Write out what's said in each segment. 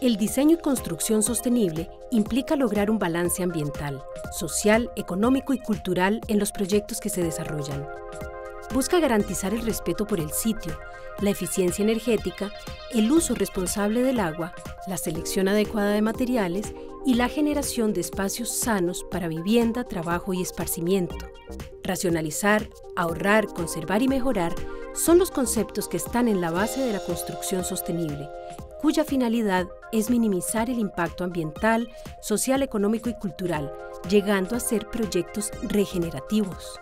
El diseño y construcción sostenible implica lograr un balance ambiental, social, económico y cultural en los proyectos que se desarrollan. Busca garantizar el respeto por el sitio, la eficiencia energética, el uso responsable del agua, la selección adecuada de materiales y la generación de espacios sanos para vivienda, trabajo y esparcimiento. Racionalizar, ahorrar, conservar y mejorar son los conceptos que están en la base de la construcción sostenible cuya finalidad es minimizar el impacto ambiental, social, económico y cultural, llegando a ser proyectos regenerativos.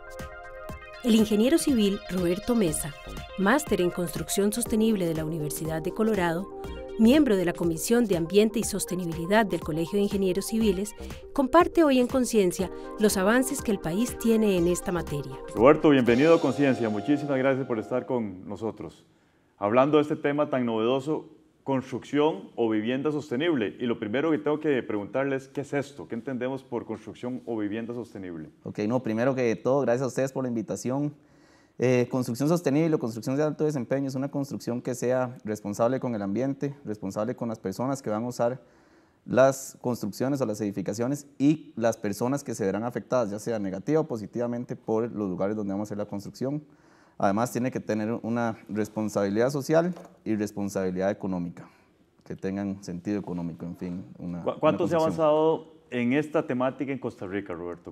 El ingeniero civil Roberto Mesa, máster en construcción sostenible de la Universidad de Colorado, miembro de la Comisión de Ambiente y Sostenibilidad del Colegio de Ingenieros Civiles, comparte hoy en Conciencia los avances que el país tiene en esta materia. Roberto, bienvenido a Conciencia. Muchísimas gracias por estar con nosotros. Hablando de este tema tan novedoso construcción o vivienda sostenible. Y lo primero que tengo que preguntarles, ¿qué es esto? ¿Qué entendemos por construcción o vivienda sostenible? Ok, no, primero que todo, gracias a ustedes por la invitación. Eh, construcción sostenible o construcción de alto desempeño es una construcción que sea responsable con el ambiente, responsable con las personas que van a usar las construcciones o las edificaciones y las personas que se verán afectadas, ya sea negativa o positivamente, por los lugares donde vamos a hacer la construcción. Además, tiene que tener una responsabilidad social y responsabilidad económica, que tengan sentido económico, en fin. Una, ¿Cuánto se ha avanzado en esta temática en Costa Rica, Roberto?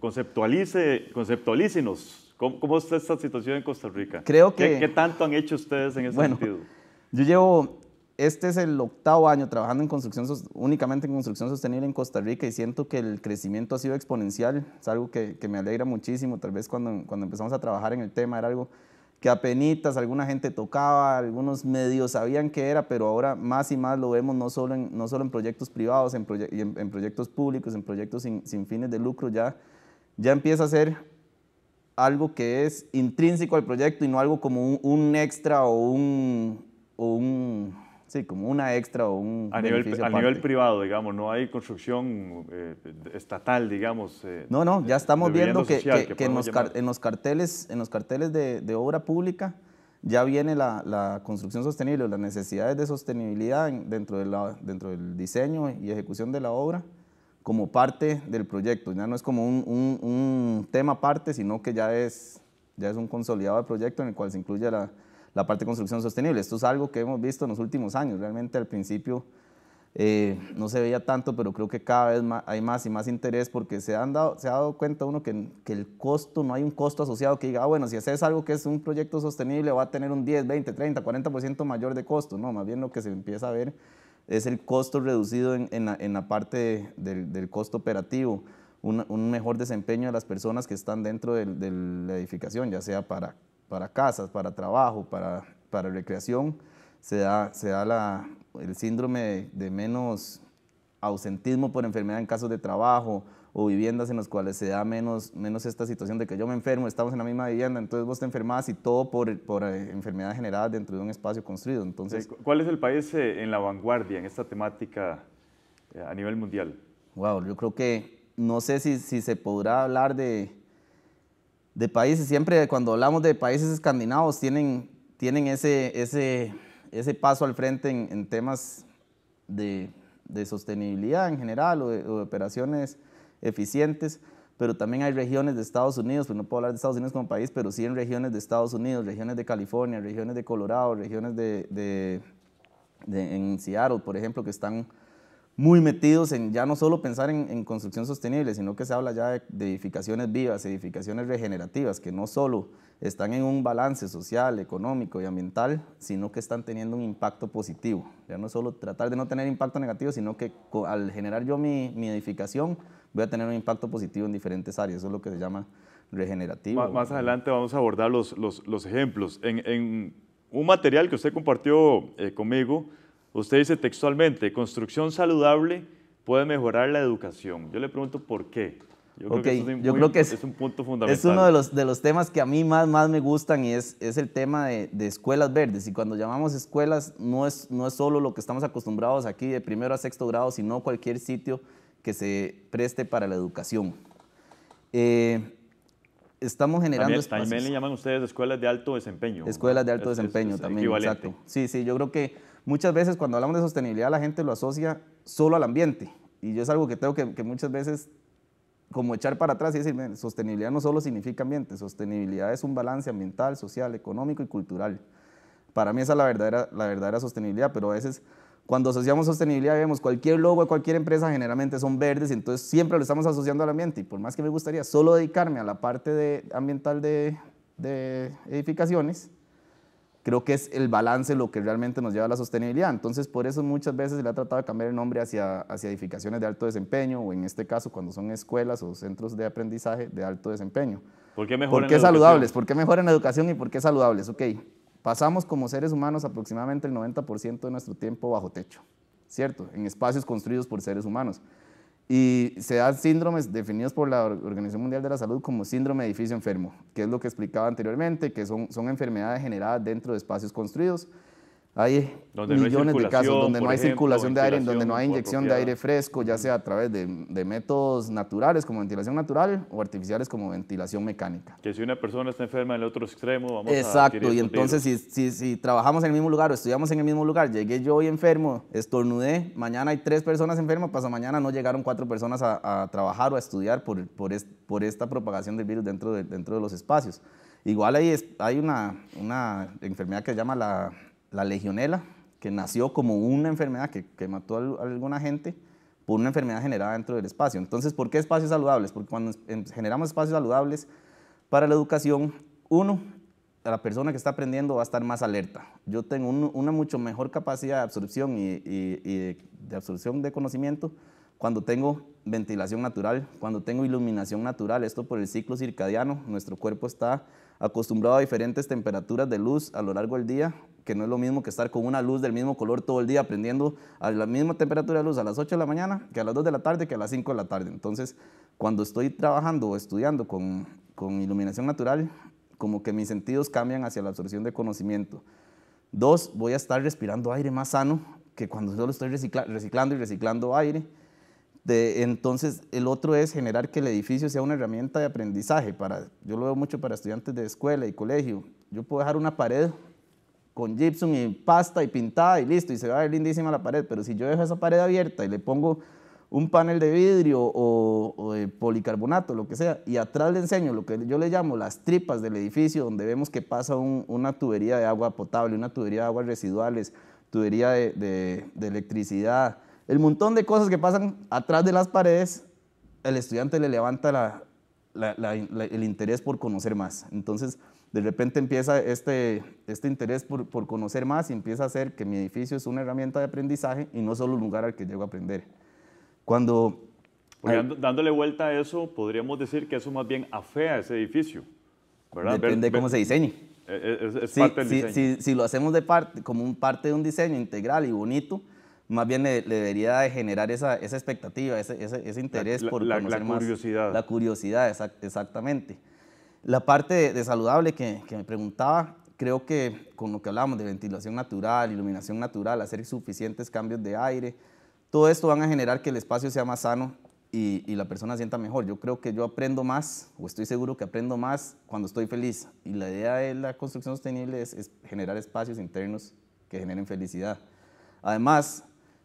Conceptualice, conceptualícenos. ¿Cómo, ¿Cómo, está esta situación en Costa Rica? Creo que... ¿Qué, tanto han hecho ustedes en ese sentido? Yo llevo este es el octavo año trabajando en construcción, únicamente en construcción sostenible en Costa Rica y siento que el crecimiento ha sido exponencial. Es algo que, me alegra muchísimo. Tal vez cuando, empezamos a trabajar en el tema era algo que apenitas alguna gente tocaba, algunos medios sabían que era, pero ahora más y más lo vemos no solo en, no en proyectos privados, en, proyectos públicos, en proyectos sin, fines de lucro, ya, ya empieza a ser algo que es intrínseco al proyecto y no algo como un, extra o un Sí, como una extra o un. A, nivel, a nivel, privado, digamos, no hay construcción eh, estatal, digamos. Eh, no, no, ya estamos viendo que, en, los carteles, en los carteles de, obra pública ya viene la, construcción sostenible las necesidades de sostenibilidad dentro, de la, dentro del diseño y ejecución de la obra como parte del proyecto. Ya no es como un, tema aparte, sino que ya es, ya es un consolidado de proyecto en el cual se incluye la la parte de construcción sostenible. Esto es algo que hemos visto en los últimos años. Realmente al principio eh, no se veía tanto, pero creo que cada vez más, hay más y más interés porque se, han dado, se ha dado cuenta uno que, el costo, no hay un costo asociado que diga, ah, bueno, si haces algo que es un proyecto sostenible va a tener un 10, 20, 30, 40% mayor de costo. No, más bien lo que se empieza a ver es el costo reducido en, en, la, parte del, costo operativo, un, mejor desempeño de las personas que están dentro de, de la edificación, ya sea para para casas, para trabajo, para, para recreación, se da, se da la, el síndrome de menos ausentismo por enfermedad en casos de trabajo o viviendas en las cuales se da menos, menos esta situación de que yo me enfermo, estamos en la misma vivienda, entonces vos te enfermas y todo por, por eh, enfermedades generadas dentro de un espacio construido. Entonces, ¿Cuál es el país eh, en la vanguardia en esta temática eh, a nivel mundial? Wow, yo creo que no sé si, si se podrá hablar de, de países, siempre cuando hablamos de países escandinavos, tienen, tienen ese, ese, ese paso al frente en, temas de, sostenibilidad en general o de, operaciones eficientes, pero también hay regiones de Estados Unidos, pues no puedo hablar de Estados Unidos como país, pero sí en regiones de Estados Unidos, regiones de California, regiones de Colorado, regiones de, en Seattle, por ejemplo, que están muy metidos en ya no solo pensar en, construcción sostenible, sino que se habla ya de, edificaciones vivas, edificaciones regenerativas, que no solo están en un balance social, económico y ambiental, sino que están teniendo un impacto positivo. Ya no solo tratar de no tener impacto negativo, sino que al generar yo mi, edificación voy a tener un impacto positivo en diferentes áreas. Eso es lo que se llama regenerativo. Más, adelante vamos a abordar los, ejemplos. En, un material que usted compartió eh, conmigo, Usted dice textualmente, construcción saludable puede mejorar la educación. Yo le pregunto por qué. Yo creo que, es, es, un punto fundamental. Es uno de los, de los temas que a mí más, más me gustan y es, es el tema de, escuelas verdes. Y cuando llamamos escuelas, no es, no es solo lo que estamos acostumbrados aquí de primero a sexto grado, sino cualquier sitio que se preste para la educación. Eh, estamos generando también, le llaman ustedes escuelas de alto desempeño. Escuelas de alto desempeño también, exacto. Sí, sí, yo creo que muchas veces cuando hablamos de sostenibilidad la gente lo asocia solo al ambiente. Y yo es algo que tengo que, muchas veces como echar para atrás y decir, sostenibilidad no solo significa ambiente, sostenibilidad es un balance ambiental, social, económico y cultural. Para mí esa es la verdadera, la verdadera sostenibilidad, pero a veces cuando asociamos sostenibilidad, vemos cualquier logo de cualquier empresa generalmente son verdes, entonces siempre lo estamos asociando al ambiente. Y por más que me gustaría solo dedicarme a la parte de ambiental de, edificaciones, creo que es el balance lo que realmente nos lleva a la sostenibilidad. Entonces, por eso muchas veces se le ha tratado de cambiar el nombre hacia, hacia edificaciones de alto desempeño o en este caso cuando son escuelas o centros de aprendizaje de alto desempeño. ¿Por qué, ¿Por qué saludables? ¿Por qué mejoran la educación y por qué saludables? Ok, Pasamos como seres humanos aproximadamente el 90% de nuestro tiempo bajo techo, ¿cierto? En espacios construidos por seres humanos. Y se dan síndromes definidos por la Organización Mundial de la Salud como síndrome de edificio enfermo, que es lo que explicaba anteriormente, que son, son enfermedades generadas dentro de espacios construidos hay donde millones no hay de casos donde no hay circulación de aire, donde no hay inyección de aire fresco, ya sea a través de, métodos naturales como ventilación natural o artificiales como ventilación mecánica. Que si una persona está enferma en el otro extremo, vamos Exacto, Exacto, y entonces si, si, trabajamos en el mismo lugar o estudiamos en el mismo lugar, llegué yo hoy enfermo, estornudé, mañana hay tres personas enfermas, pasa pues mañana no llegaron cuatro personas a, trabajar o a estudiar por, por, por, esta propagación del virus dentro de, dentro de los espacios. Igual ahí hay una, una enfermedad que se llama la la legionela, que nació como una enfermedad que, mató a alguna gente por una enfermedad generada dentro del espacio. Entonces, ¿por qué espacios saludables? Porque cuando em, generamos espacios saludables para la educación, uno, la persona que está aprendiendo va a estar más alerta. Yo tengo una mucho mejor capacidad de absorción y, de absorción de conocimiento cuando tengo ventilación natural, cuando tengo iluminación natural, esto por el ciclo circadiano, nuestro cuerpo está acostumbrado a diferentes temperaturas de luz a lo largo del día que no es lo mismo que estar con una luz del mismo color todo el día aprendiendo a la misma temperatura de luz a las 8 de la mañana, que a las 2 de la tarde, que a las 5 de la tarde. Entonces, cuando estoy trabajando o estudiando con, iluminación natural, como que mis sentidos cambian hacia la absorción de conocimiento. Dos, voy a estar respirando aire más sano que cuando solo estoy reciclando y reciclando aire. De, entonces, el otro es generar que el edificio sea una herramienta de aprendizaje. Para, yo lo veo mucho para estudiantes de escuela y colegio. Yo puedo dejar una pared con gypsum y pasta y pintada y listo, y se va a ver lindísima la pared, pero si yo dejo esa pared abierta y le pongo un panel de vidrio o, de policarbonato, lo que sea, y atrás le enseño lo que yo le llamo las tripas del edificio, donde vemos que pasa una tubería de agua potable, una tubería de aguas residuales, tubería de, de electricidad, el montón de cosas que pasan atrás de las paredes, el estudiante le levanta la, el interés por conocer más. Entonces, de repente empieza este, este interés por, conocer más y empieza a ser que mi edificio es una herramienta de aprendizaje y no solo un lugar al que llego a aprender. Cuando... Eh, dándole vuelta a eso, podríamos decir que eso más bien afea ese edificio. ¿verdad? Depende cómo se diseñe. Si, lo hacemos como parte de un diseño integral y bonito, más bien le, debería de generar esa, esa expectativa, ese, ese, interés por la, más. la curiosidad. la curiosidad, exactamente. La parte de, saludable que, que, me preguntaba, creo que con lo que hablábamos de ventilación natural, iluminación natural, hacer suficientes cambios de aire, todo esto van a generar que el espacio sea más sano y, y la persona sienta mejor. Yo creo que yo aprendo más, o estoy seguro que aprendo más cuando estoy feliz. Y la idea de la construcción sostenible es generar espacios internos que generen felicidad. Además,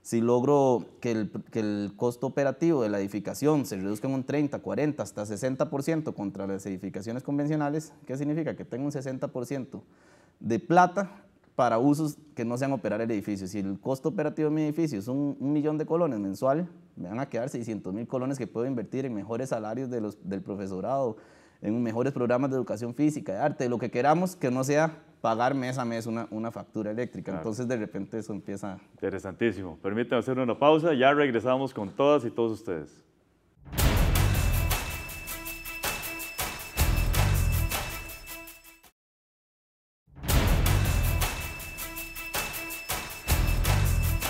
si logro que el, costo operativo de la edificación se reduzca en un 30, 40, hasta 60% contra las edificaciones convencionales, ¿qué significa? Que tengo un 60% de plata para usos que no sean operar el edificio. Si el costo operativo de mi edificio es un, millón de colones mensual, me van a quedar 600 mil colones que puedo invertir en mejores salarios de los, del profesorado, en mejores programas de educación física, de arte, lo que queramos que no sea pagar mes a mes una, factura eléctrica. Entonces, de repente eso empieza... Interesantísimo. Permítanme hacer una pausa. Ya regresamos con todas y todos ustedes.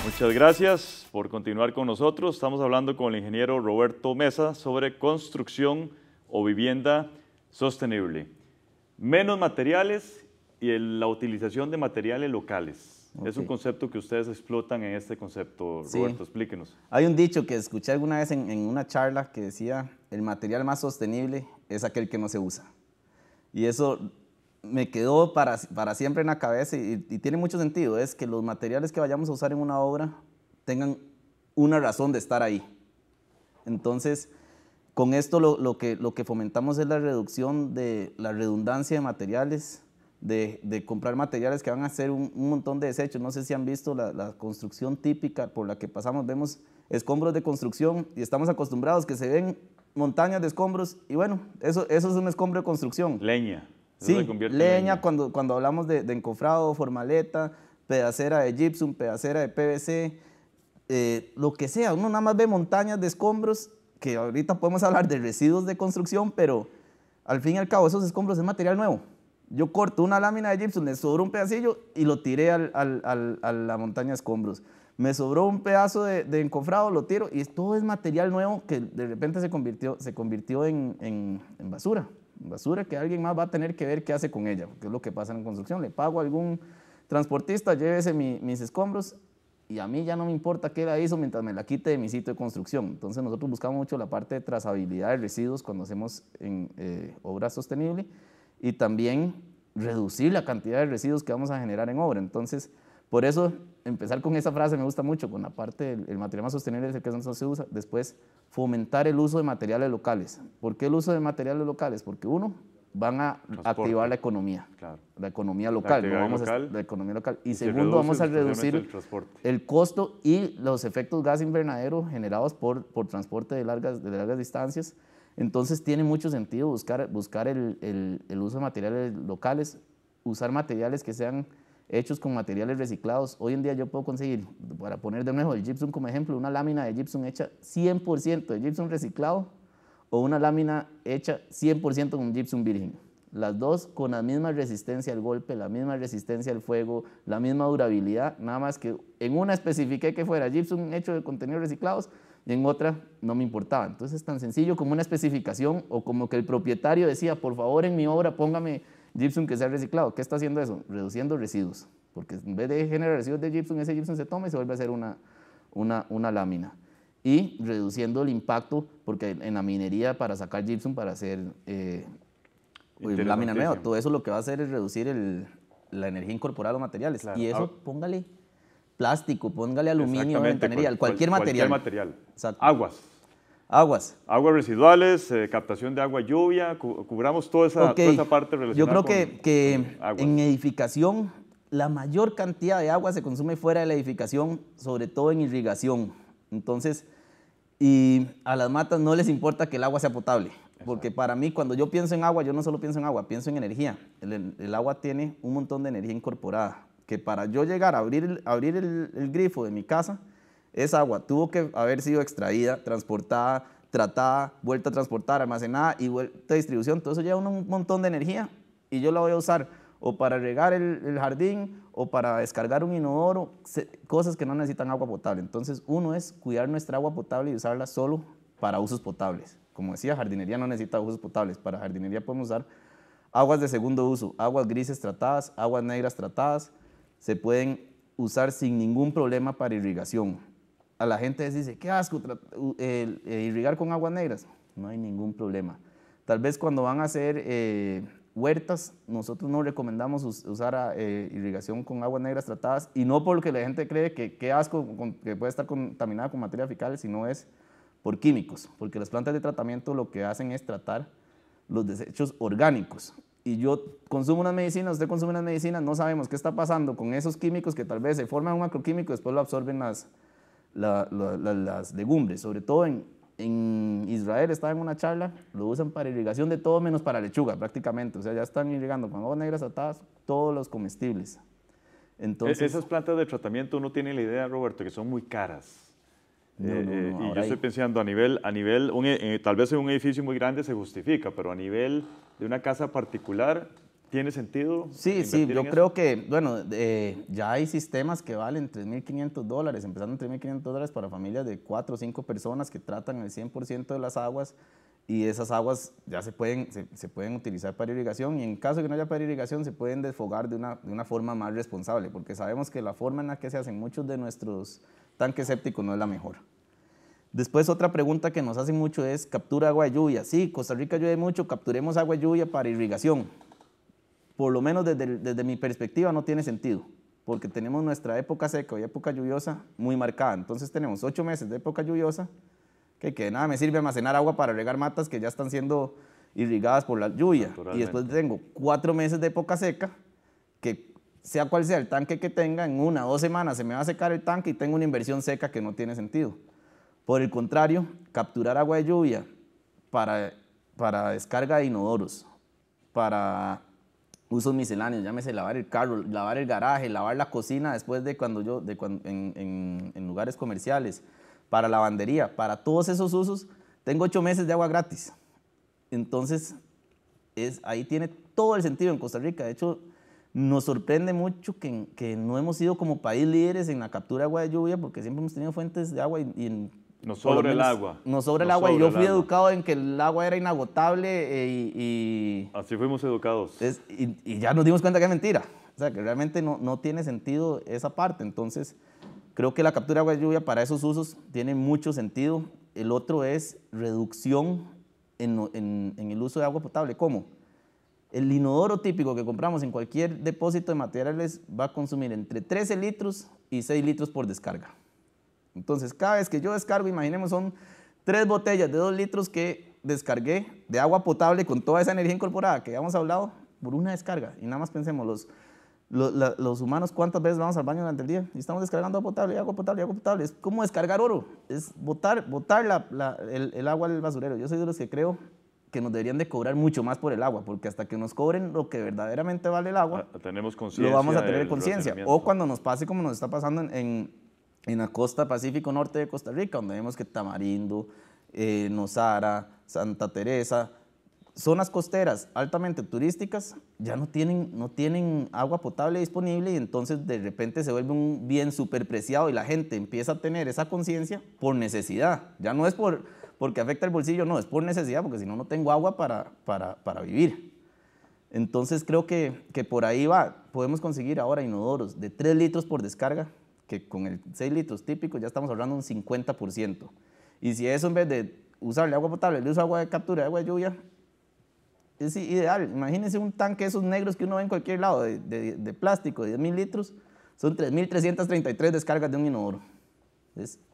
Muchas gracias por continuar con nosotros. Estamos hablando con el ingeniero Roberto Mesa sobre construcción o vivienda sostenible. Menos materiales y la utilización de materiales locales. Es un concepto que ustedes explotan en este concepto, Roberto, explíquenos. Hay un dicho que escuché alguna vez en, una charla que decía, el material más sostenible es aquel que no se usa. Y eso me quedó para, para siempre en la cabeza y, tiene mucho sentido, es que los materiales que vayamos a usar en una obra tengan una razón de estar ahí. Entonces, con esto lo, lo, que, lo que fomentamos es la reducción de la redundancia de materiales, de, comprar materiales que van a ser un, montón de desechos. No sé si han visto la, construcción típica por la que pasamos, vemos escombros de construcción y estamos acostumbrados que se ven montañas de escombros y bueno, eso, eso es un escombro de construcción. Leña. leña, Cuando, cuando hablamos de, encofrado, formaleta, pedacera de gypsum, pedacera de PVC, eh, lo que sea. Uno nada más ve montañas de escombros, que ahorita podemos hablar de residuos de construcción, pero al fin y al cabo esos escombros es material nuevo. Yo corto una lámina de gypsum, le sobró un pedacillo y lo tiré a la montaña de escombros. Me sobró un pedazo de, de, encofrado, lo tiro y todo es material nuevo que de repente se convirtió, se convirtió en, basura. Basura que alguien más va a tener que ver qué hace con ella, que es lo que pasa en construcción. Le pago a algún transportista, llévese mis escombros y a mí ya no me importa qué la hizo mientras me la quite de mi sitio de construcción. Entonces nosotros buscamos mucho la parte de trazabilidad de residuos cuando hacemos en, eh, obra sostenible y también reducir la cantidad de residuos que vamos a generar en obra. Entonces, por eso empezar con esa frase me gusta mucho, con la parte del material más sostenible es el que se usa. Después, fomentar el uso de materiales locales. ¿Por qué el uso de materiales locales? Porque uno, van a activar la economía, la economía local, la, economía local. Y, segundo, vamos a reducir el, costo y los efectos gas invernadero generados por, por transporte de largas, de largas distancias entonces tiene mucho sentido buscar, buscar el, uso de materiales locales, usar materiales que sean hechos con materiales reciclados. Hoy en día yo puedo conseguir, para poner de nuevo el gypsum como ejemplo, una lámina de gypsum hecha 100% de gypsum reciclado o una lámina hecha 100% con gypsum virgen. Las dos con la misma resistencia al golpe, la misma resistencia al fuego, la misma durabilidad, nada más que en una especifiqué que fuera gypsum hecho de contenidos reciclados y en otra no me importaba. Entonces, es tan sencillo como una especificación o como que el propietario decía, por favor, en mi obra póngame gypsum que sea reciclado. ¿Qué está haciendo eso? Reduciendo residuos, porque en vez de generar residuos de gypsum, ese gypsum se toma y se vuelve a hacer una, una, una lámina. Y reduciendo el impacto, porque en la minería para sacar gypsum, para hacer eh, lámina todo eso lo que va a hacer es reducir la energía incorporada a los materiales. Y eso, póngale plástico, póngale aluminio, cualquier, material. Cualquier material. Aguas. Aguas. Aguas residuales, eh, captación de agua lluvia, cubramos toda esa, parte relacionada esa, parte Yo creo que, en edificación la mayor cantidad de agua se consume fuera de la edificación, sobre todo en irrigación. Entonces, y a las matas no les importa que el agua sea potable, porque para mí cuando yo pienso en agua, yo no solo pienso en agua, pienso en energía. el agua tiene un montón de energía incorporada que para yo llegar a abrir, abrir el, grifo de mi casa, esa agua tuvo que haber sido extraída, transportada, tratada, vuelta a transportar, almacenada y vuelta a distribución. Todo eso lleva un montón de energía y yo la voy a usar o para regar el, jardín o para descargar un inodoro, cosas que no necesitan agua potable. Entonces, uno es cuidar nuestra agua potable y usarla solo para usos potables. Como decía, jardinería no necesita usos potables. Para jardinería podemos usar aguas de segundo uso, aguas grises tratadas, aguas negras tratadas, se pueden usar sin ningún problema para irrigación. A la gente les dice, qué asco eh, irrigar con aguas negras. No hay ningún problema. Tal vez cuando van a hacer eh, huertas, nosotros no recomendamos usar eh, irrigación con aguas negras tratadas y no porque la gente cree que qué asco que puede estar contaminada con materia fecal, sino es por químicos, porque las plantas de tratamiento lo que hacen es tratar los desechos orgánicos y yo consumo unas medicinas, usted consume unas medicinas, no sabemos qué está pasando con esos químicos que tal vez se forman un macroquímico y después lo absorben las, las legumbres. Sobre todo en, Israel estaba en una charla, lo usan para irrigación de todo menos para lechuga prácticamente. O sea, ya están irrigando con aguas negras atadas todos los comestibles. E-, Entonces, Esas plantas de tratamiento uno tiene la idea, Roberto, que son muy caras. Eh, eh, y yo estoy pensando a nivel, a nivel eh, tal vez en un edificio muy grande se justifica, pero a nivel de una casa particular, ¿tiene sentido? Sí, sí, yo creo que, bueno, ya hay sistemas que valen 3.500 dólares, empezando en 3.500 dólares para familias de 4 o 5 personas que tratan el 100% de las aguas y esas aguas ya se pueden, se, pueden utilizar para irrigación y en caso de que no haya para irrigación se pueden desfogar de una, de una forma más responsable, porque sabemos que la forma en la que se hacen muchos de nuestros tanque séptico no es la mejor. Después otra pregunta que nos hacen mucho es, ¿captura agua de lluvia? Sí, Costa Rica llueve mucho, capturemos agua de lluvia para irrigación. Por lo menos desde, desde mi perspectiva no tiene sentido, porque tenemos nuestra época seca y época lluviosa muy marcada. Entonces tenemos ocho meses de época lluviosa, que, que nada me sirve almacenar agua para regar matas que ya están siendo irrigadas por la lluvia. Y después tengo cuatro meses de época seca, que sea cual sea el tanque que tenga, en una o dos semanas se me va a secar el tanque y tengo una inversión seca que no tiene sentido. Por el contrario, capturar agua de lluvia para, para descarga de inodoros, para usos misceláneos, llámese lavar el carro, lavar el garaje, lavar la cocina después de cuando yo, de en, en lugares comerciales, para lavandería, para todos esos usos, tengo ocho meses de agua gratis. Entonces, es, ahí tiene todo el sentido en Costa Rica. De hecho, nos sorprende mucho que, no hemos sido como país líderes en la captura de agua de lluvia porque siempre hemos tenido fuentes de agua y, en, nos sobra el agua. Nos sobra el agua y yo fui educado en que el agua era inagotable eh, y... Así fuimos educados. y, ya nos dimos cuenta que es mentira. O sea, que realmente no, tiene sentido esa parte. Entonces, creo que la captura de agua de lluvia para esos usos tiene mucho sentido. El otro es reducción en, en el uso de agua potable. ¿Cómo? El inodoro típico que compramos en cualquier depósito de materiales va a consumir entre 13 litros y 6 litros por descarga. Entonces, cada vez que yo descargo, imaginemos, son tres botellas de 2 litros que descargué de agua potable con toda esa energía incorporada que ya hemos hablado por una descarga. Y nada más pensemos, los, los, humanos, ¿cuántas veces vamos al baño durante el día? Y estamos descargando agua potable, agua potable, agua potable. Es como descargar oro, es botar, botar el, agua del basurero. Yo soy de los que creo que nos deberían de cobrar mucho más por el agua, porque hasta que nos cobren lo que verdaderamente vale el agua, ah, lo vamos a tener conciencia. O cuando nos pase como nos está pasando en, en, la costa Pacífico Norte de Costa Rica, donde vemos que Tamarindo, eh, Nosara, Santa Teresa, zonas costeras altamente turísticas ya no tienen, no tienen agua potable disponible y entonces de repente se vuelve un bien preciado y la gente empieza a tener esa conciencia por necesidad. Ya no es por porque afecta el bolsillo, no, es por necesidad, porque si no, no tengo agua para, para, para vivir. Entonces creo que, que, por ahí va, podemos conseguir ahora inodoros de 3 litros por descarga, que con el 6 litros típico ya estamos hablando un 50%. Y si eso en vez de usarle agua potable, le uso agua de captura, agua de lluvia, es ideal. Imagínense un tanque esos negros que uno ve en cualquier lado de, de, de plástico de 10.000 litros, son 3.333 descargas de un inodoro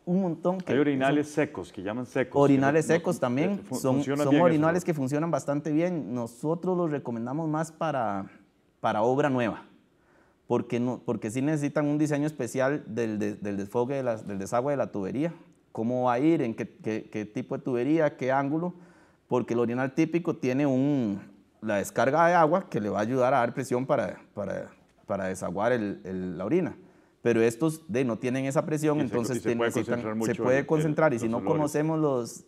un montón. Hay orinales secos, que llaman secos. Orinales secos también. Eh, son, orinales que funcionan bastante bien. Nosotros los recomendamos más para, para obra nueva. Porque, no, porque sí necesitan un diseño especial del, desfogue, del desagüe de la tubería. Cómo va a ir, en qué, qué, tipo de tubería, qué ángulo. Porque el orinal típico tiene un, la descarga de agua que le va a ayudar a dar presión para, para, para desaguar la orina pero estos de, no tienen esa presión, entonces se puede, concentrar y si no conocemos los,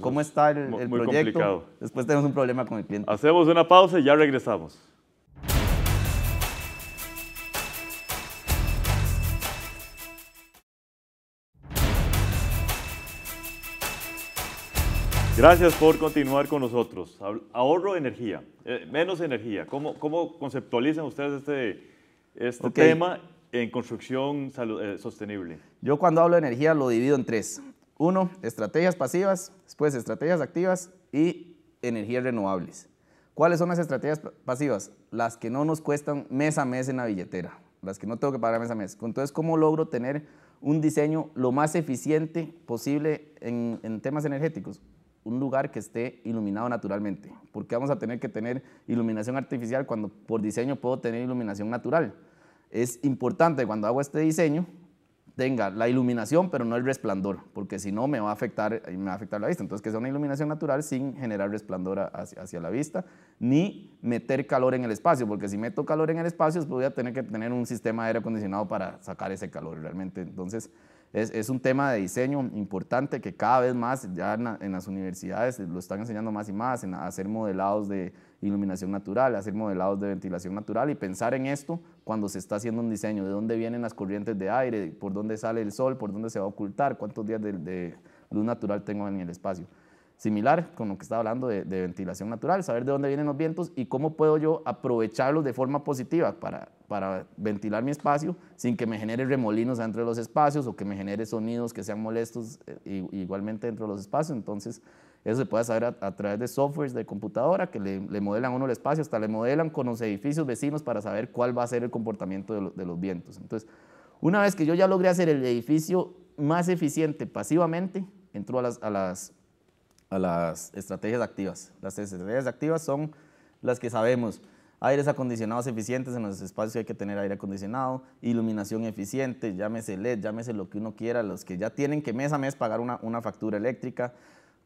cómo está el, proyecto, después tenemos un problema con el cliente. Hacemos una pausa y ya regresamos. Gracias por continuar con nosotros. Ahorro energía, eh, menos energía. ¿Cómo, ¿Cómo, conceptualizan ustedes este, este tema en construcción eh, sostenible. Yo cuando hablo de energía lo divido en tres. Uno, estrategias pasivas, después estrategias activas y energías renovables. ¿Cuáles son las estrategias pasivas? Las que no nos cuestan mes a mes en la billetera, las que no tengo que pagar mes a mes. Entonces, ¿cómo logro tener un diseño lo más eficiente posible en, en temas energéticos? Un lugar que esté iluminado naturalmente, porque vamos a tener que tener iluminación artificial cuando por diseño puedo tener iluminación natural es importante cuando hago este diseño tenga la iluminación pero no el resplandor, porque si no me va a afectar, eh, me va a afectar la vista. Entonces que sea una iluminación natural sin generar resplandor hacia, hacia, la vista, ni meter calor en el espacio, porque si meto calor en el espacio pues voy a tener que tener un sistema de aire acondicionado para sacar ese calor realmente. Entonces es, un tema de diseño importante que cada vez más ya en, en las universidades lo están enseñando más y más, en hacer modelados de iluminación natural, hacer modelados de ventilación natural y pensar en esto cuando se está haciendo un diseño, de dónde vienen las corrientes de aire, por dónde sale el sol, por dónde se va a ocultar, cuántos días de, luz natural tengo en el espacio. Similar con lo que estaba hablando de, ventilación natural, saber de dónde vienen los vientos y cómo puedo yo aprovecharlos de forma positiva para, para ventilar mi espacio sin que me genere remolinos dentro de los espacios o que me genere sonidos que sean molestos eh, igualmente dentro de los espacios. Entonces, eso se puede saber a, través de softwares de computadora que le, modelan uno el espacio, hasta le modelan con los edificios vecinos para saber cuál va a ser el comportamiento de, los vientos. Entonces, una vez que yo ya logré hacer el edificio más eficiente pasivamente, entró a las, a las, a las estrategias activas. Las estrategias activas son las que sabemos aires acondicionados eficientes en los espacios hay que tener aire acondicionado, iluminación eficiente, llámese LED, llámese lo que uno quiera, los que ya tienen que mes a mes pagar una, una factura eléctrica,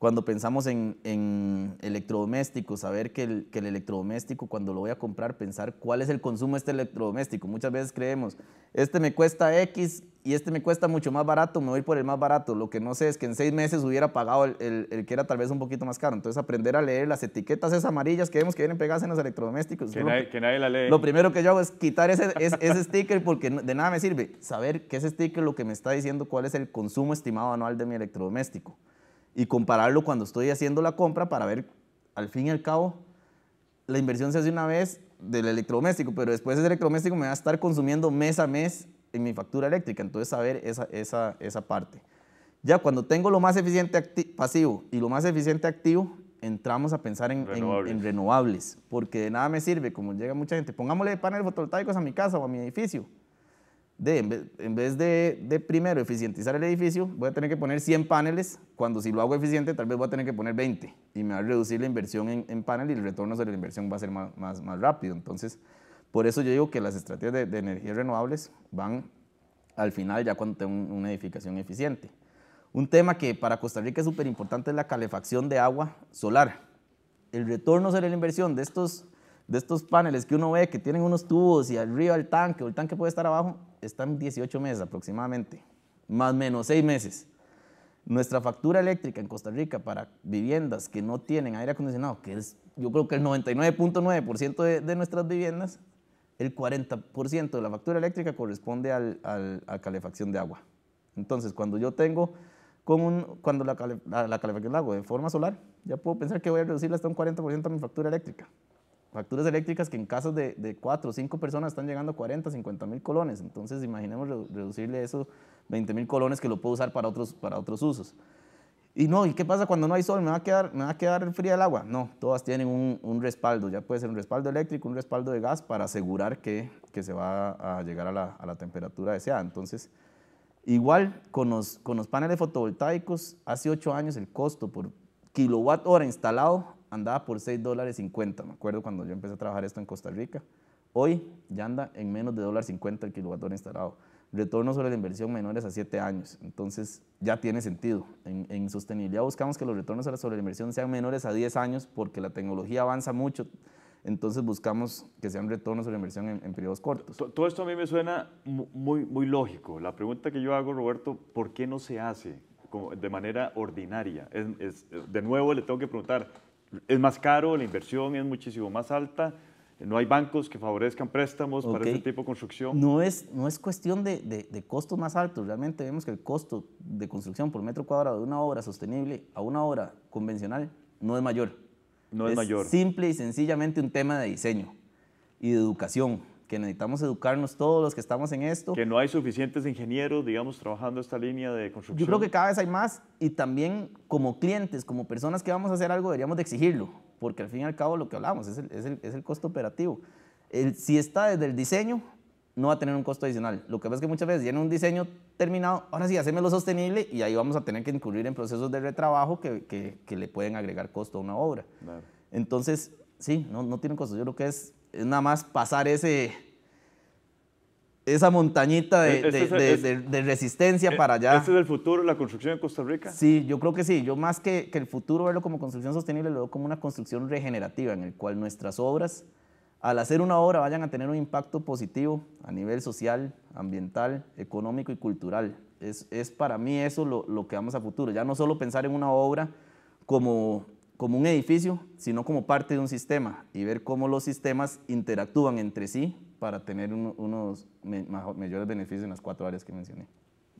cuando pensamos en, electrodomésticos, saber que el, electrodoméstico cuando lo voy a comprar, pensar cuál es el consumo de este electrodoméstico. Muchas veces creemos, este me cuesta X y este me cuesta mucho más barato, me voy por el más barato. Lo que no sé es que en seis meses hubiera pagado el, que era tal vez un poquito más caro. Entonces aprender a leer las etiquetas esas amarillas que vemos que vienen pegadas en los electrodomésticos. Que, nadie, la lee. Lo primero que yo hago es quitar ese, sticker porque de nada me sirve saber que ese sticker lo que me está diciendo cuál es el consumo estimado anual de mi electrodoméstico y compararlo cuando estoy haciendo la compra para ver, al fin y al cabo, la inversión se hace una vez del electrodoméstico, pero después ese electrodoméstico me va a estar consumiendo mes a mes en mi factura eléctrica. Entonces, saber esa, esa, esa parte. Ya cuando tengo lo más eficiente pasivo y lo más eficiente activo, entramos a pensar en renovables. porque de nada me sirve, como llega mucha gente, pongámosle paneles fotovoltaicos a mi casa o a mi edificio de, en, vez, de, de, primero eficientizar el edificio, voy a tener que poner 100 paneles, cuando si lo hago eficiente tal vez voy a tener que poner 20 y me va a reducir la inversión en, en panel y el retorno sobre la inversión va a ser más, más, rápido. Entonces, por eso yo digo que las estrategias de, energías renovables van al final ya cuando tengo una edificación eficiente. Un tema que para Costa Rica es súper importante es la calefacción de agua solar. El retorno sobre la inversión de estos de estos paneles que uno ve que tienen unos tubos y arriba el tanque, o el tanque puede estar abajo, están 18 meses aproximadamente, más o menos 6 meses. Nuestra factura eléctrica en Costa Rica para viviendas que no tienen aire acondicionado, que es yo creo que el 99.9% de, nuestras viviendas, el 40% de la factura eléctrica corresponde al, al, calefacción de agua. Entonces, cuando yo tengo, cuando la, calefacción de agua de forma solar, ya puedo pensar que voy a reducirla hasta un 40% a mi factura eléctrica facturas eléctricas que en casos de, de 4 o 5 personas están llegando a 40, 50 mil colones. Entonces, imaginemos reducirle eso 20 mil colones que lo puedo usar para otros, para otros usos. Y no, ¿y qué pasa cuando no hay sol? ¿Me va a quedar, me va a quedar fría el agua? No, todas tienen un, respaldo, ya puede ser un respaldo eléctrico, un respaldo de gas para asegurar que, que se va a llegar a la, a la temperatura deseada. Entonces, igual con los, con los paneles fotovoltaicos, hace 8 años el costo por kilowatt hora instalado andaba por 6 dólares 50, me acuerdo cuando yo empecé a trabajar esto en Costa Rica. Hoy ya anda en menos de dólar 50 el kilovatio instalado. Retorno sobre la inversión menores a 7 años. Entonces ya tiene sentido. En, sostenibilidad buscamos que los retornos sobre la inversión sean menores a 10 años porque la tecnología avanza mucho. Entonces buscamos que sean retornos sobre inversión en, periodos cortos. Todo esto a mí me suena muy, muy lógico. La pregunta que yo hago, Roberto, ¿por qué no se hace de manera ordinaria? de nuevo le tengo que preguntar, es más caro, la inversión es muchísimo más alta, no hay bancos que favorezcan préstamos para ese tipo de construcción. No es, no es cuestión de, de, costos más altos, realmente vemos que el costo de construcción por metro cuadrado de una obra sostenible a una obra convencional no es mayor. No es, es mayor. Simple y sencillamente un tema de diseño y de educación que necesitamos educarnos todos los que estamos en esto. Que no hay suficientes ingenieros, digamos, trabajando esta línea de construcción. Yo creo que cada vez hay más y también como clientes, como personas que vamos a hacer algo, deberíamos de exigirlo, porque al fin y al cabo lo que hablamos es el, es el, es el costo operativo. El, si está desde el diseño, no va a tener un costo adicional. Lo que pasa es que muchas veces tiene un diseño terminado, ahora sí, hacémelo sostenible y ahí vamos a tener que incurrir en procesos de retrabajo que, que, le pueden agregar costo a una obra. Entonces, sí, no, no tiene costo. Yo creo que es es nada más pasar ese, esa montañita de, resistencia para allá. ¿Este es el futuro, la construcción de Costa Rica? Sí, yo creo que sí. Yo más que, el futuro verlo como construcción sostenible, lo veo como una construcción regenerativa en el cual nuestras obras, al hacer una obra, vayan a tener un impacto positivo a nivel social, ambiental, económico y cultural. Es, para mí eso lo, lo que vamos a futuro. Ya no solo pensar en una obra como como un edificio, sino como parte de un sistema y ver cómo los sistemas interactúan entre sí para tener unos mayores beneficios en las cuatro áreas que mencioné.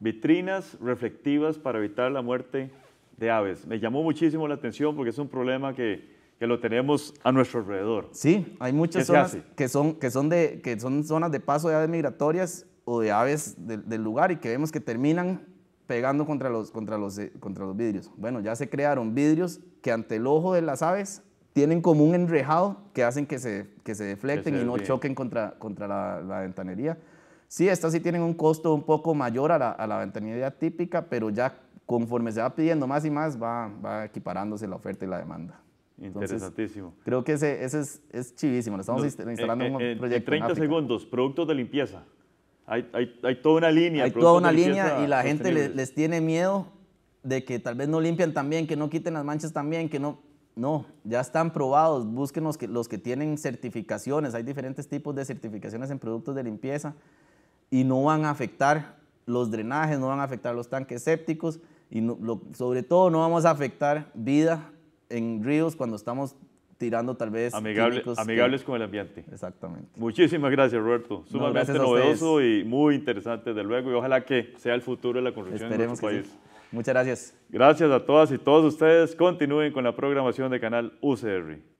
Vitrinas reflectivas para evitar la muerte de aves. Me llamó muchísimo la atención porque es un problema que, que lo tenemos a nuestro alrededor. Sí, hay muchas zonas que son, que, son de, que son zonas de paso de aves migratorias o de aves del lugar y que vemos que terminan pegando contra los, contra, los, eh, contra los vidrios. Bueno, ya se crearon vidrios que ante el ojo de las aves tienen como un enrejado que hacen que se, que se deflecten y no choquen contra, contra la, la, ventanería. Sí, estas sí tienen un costo un poco mayor a la, a la, ventanería típica, pero ya conforme se va pidiendo más y más, va, va equiparándose la oferta y la demanda. Interesantísimo. creo que ese, ese es, es, chivísimo. Lo estamos instalando eh, eh, en un proyecto. En 30 segundos, productos de limpieza. Hay, hay, hay toda una línea. Hay toda una línea y la gente les, tiene miedo de que tal vez no limpian también que no quiten las manchas también que no... No, ya están probados. Busquen los que, los que tienen certificaciones. Hay diferentes tipos de certificaciones en productos de limpieza y no van a afectar los drenajes, no van a afectar los tanques sépticos y sobre todo no vamos a afectar vida en ríos cuando estamos tirando tal vez. amigables con el ambiente. Exactamente. Muchísimas gracias, Roberto. Sumamente novedoso y muy interesante, desde luego, y ojalá que sea el futuro de la construcción de nuestro país. Muchas gracias. Gracias a todas y todos ustedes. Continúen con la programación de Canal UCR.